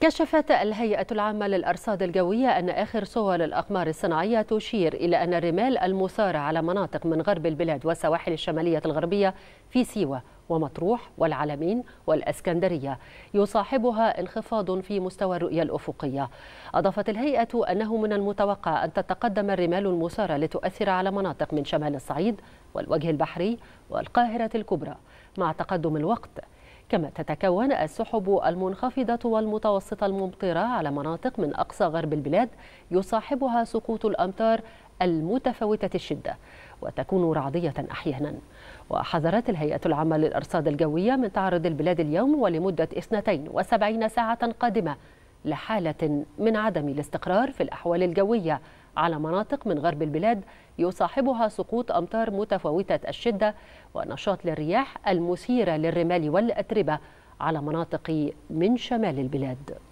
كشفت الهيئة العامة للأرصاد الجوية أن آخر صور الأقمار الصناعية تشير إلى أن الرمال المثارة على مناطق من غرب البلاد والسواحل الشمالية الغربية في سيوة ومطروح والعلمين والاسكندريه يصاحبها انخفاض في مستوى الرؤيه الافقيه اضافت الهيئه انه من المتوقع ان تتقدم الرمال المثاره لتؤثر على مناطق من شمال الصعيد والوجه البحري والقاهره الكبرى مع تقدم الوقت كما تتكون السحب المنخفضة والمتوسطة الممطرة على مناطق من أقصى غرب البلاد يصاحبها سقوط الأمطار المتفاوتة الشدة وتكون رعدية أحيانا وحذرت الهيئة العامة للأرصاد الجوية من تعرض البلاد اليوم ولمدة 72 ساعة قادمة لحالة من عدم الاستقرار في الأحوال الجوية على مناطق من غرب البلاد يصاحبها سقوط أمطار متفاوتة الشدة ونشاط للرياح المثيرة للرمال والأتربة على مناطق من شمال البلاد